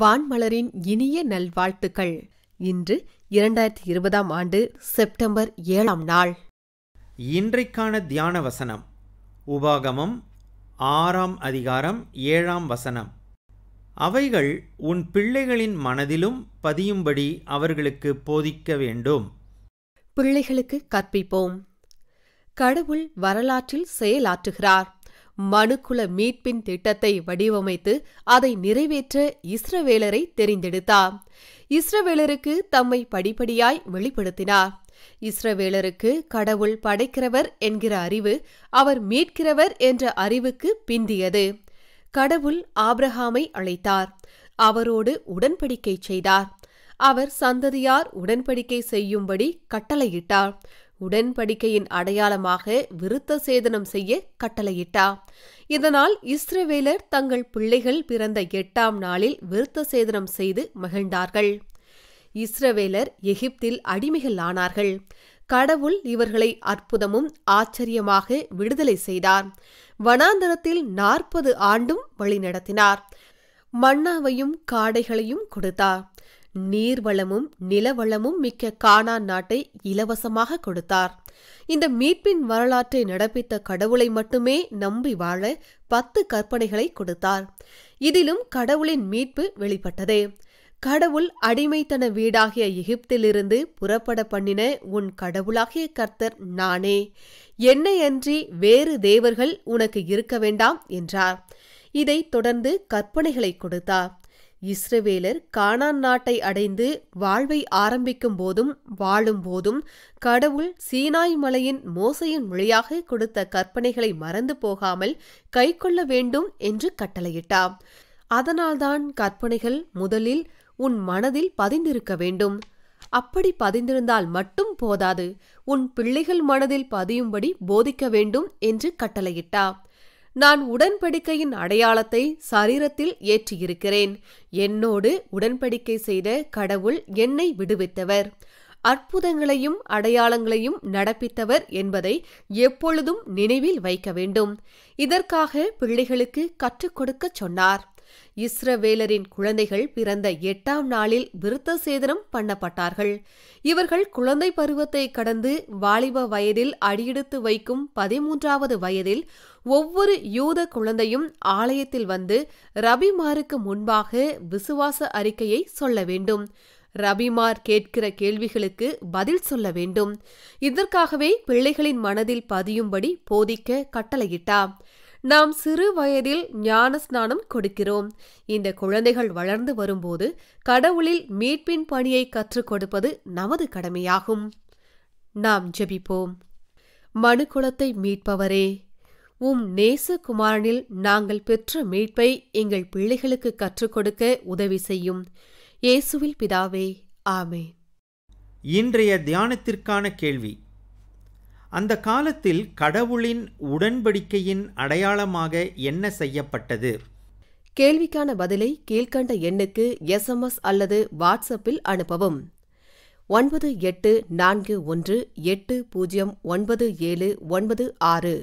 வான்மலரின் இனிய நல்வாழ்த்துக்கள் இன்று இரண்டாயிரத்தி இருபதாம் ஆண்டு செப்டம்பர் ஏழாம் நாள் இன்றைக்கான தியான வசனம் உபாகமம் ஆறாம் அதிகாரம் ஏழாம் வசனம் அவைகள் உன் பிள்ளைகளின் மனதிலும் பதியும்படி அவர்களுக்கு போதிக்க வேண்டும் பிள்ளைகளுக்கு கற்பிப்போம் கடவுள் வரலாற்றில் செயலாற்றுகிறார் மனுக்குல மீட்பின் திட்டத்தை வடிவமைத்து அதை நிறைவேற்ற இஸ்ரவேலரை தெரிந்தெடுத்தார் இஸ்ரவேலருக்கு தம்மை படிப்படியாய் வெளிப்படுத்தினார் இஸ்ரவேலருக்கு கடவுள் படைக்கிறவர் என்கிற அறிவு அவர் மீட்கிறவர் என்ற அறிவுக்கு பிந்தியது கடவுள் ஆப்ரஹாமை அழைத்தார் அவரோடு உடன்படிக்கை செய்தார் அவர் சந்ததியார் உடன்படிக்கை செய்யும்படி கட்டளையிட்டார் உடன்படிக்கையின் அடையாளமாக விருத்த சேதனம் செய்ய கட்டளையிட்டா இதனால் இஸ்ரவேலர் தங்கள் பிள்ளைகள் பிறந்த எட்டாம் நாளில் விருத்த சேதனம் செய்து மகிழ்ந்தார்கள் இஸ்ரவேலர் எகிப்தில் அடிமைகள் ஆனார்கள் கடவுள் இவர்களை அற்புதமும் ஆச்சரியமாக விடுதலை செய்தார் வனாந்தரத்தில் நாற்பது ஆண்டும் வழிநடத்தினார் மன்னாவையும் காடைகளையும் கொடுத்தார் நீர்வளமும் நிலவளமும் மிக்க கானான் நாட்டை இலவசமாக கொடுத்தார் இந்த மீட்பின் வரலாற்றை நடப்பித்த கடவுளை மட்டுமே நம்பி வாழ பத்து கற்பனைகளை கொடுத்தார் இதிலும் கடவுளின் மீட்பு வெளிப்பட்டது கடவுள் அடிமைத்தன வீடாகிய எகிப்திலிருந்து புறப்பட பண்ணின உன் கடவுளாகிய கர்த்தர் நானே என்னையன்றி வேறு தேவர்கள் உனக்கு இருக்க வேண்டாம் என்றார் இதைத் தொடர்ந்து கற்பனைகளை கொடுத்தார் இஸ்ரவேலர் கானான் நாட்டை அடைந்து வாழ்வை ஆரம்பிக்கும் போதும் வாழும் போதும் கடவுள் சீனாய் மலையின் மோசையின் மொழியாக கொடுத்த கற்பனைகளை மறந்து போகாமல் கைக்கொள்ள வேண்டும் என்று கட்டளையிட்டார் அதனால்தான் கற்பனைகள் முதலில் உன் மனதில் பதிந்திருக்க வேண்டும் அப்படி பதிந்திருந்தால் மட்டும் போதாது உன் பிள்ளைகள் மனதில் பதியும்படி போதிக்க வேண்டும் என்று கட்டளையிட்டார் நான் உடன்படிக்கையின் அடையாளத்தை சரீரத்தில் ஏற்றியிருக்கிறேன் என்னோடு உடன்படிக்கை செய்த கடவுள் என்னை விடுவித்தவர் அற்புதங்களையும் அடையாளங்களையும் நடப்பித்தவர் என்பதை எப்பொழுதும் நினைவில் வைக்க வேண்டும் இதற்காக பிள்ளைகளுக்கு கற்றுக் கொடுக்கச் சொன்னார் இஸ்ரவேலரின் குழந்தைகள் பிறந்த எட்டாம் நாளில் விருத்த சேதனம் பண்ணப்பட்டார்கள் இவர்கள் குழந்தை பருவத்தை கடந்து வாலிப வயதில் அடியெடுத்து வைக்கும் பதிமூன்றாவது வயதில் ஒவ்வொரு யூத குழந்தையும் ஆலயத்தில் வந்து ரபிமாருக்கு முன்பாக விசுவாச அறிக்கையை சொல்ல வேண்டும் ரபிமார் கேட்கிற கேள்விகளுக்கு பதில் சொல்ல வேண்டும் இதற்காகவே பிள்ளைகளின் மனதில் பதியும்படி போதிக்க கட்டளையிட்டார் நாம் சிறு வயதில் ஞான ஸ்நானம் கொடுக்கிறோம் இந்த குழந்தைகள் வளர்ந்து வரும்போது கடவுளில் மீட்பின் பணியை கற்றுக் கொடுப்பது நமது கடமையாகும் நாம் ஜெபிப்போம் குலத்தை மீட்பவரே உம் நேசகுமாரனில் குமாரனில் நாங்கள் பெற்ற மீட்பை எங்கள் பிள்ளைகளுக்கு கற்றுக் கொடுக்க உதவி செய்யும் இயேசுவில் பிதாவே ஆமே இன்றைய தியானத்திற்கான கேள்வி அந்த காலத்தில் கடவுளின் உடன்படிக்கையின் அடையாளமாக என்ன செய்யப்பட்டது கேள்விக்கான பதிலை கீழ்கண்ட எண்ணுக்கு எஸ்எம்எஸ் அல்லது வாட்ஸ்அப்பில் அனுப்பவும் ஒன்பது எட்டு நான்கு ஒன்று எட்டு பூஜ்ஜியம் ஒன்பது ஏழு ஒன்பது ஆறு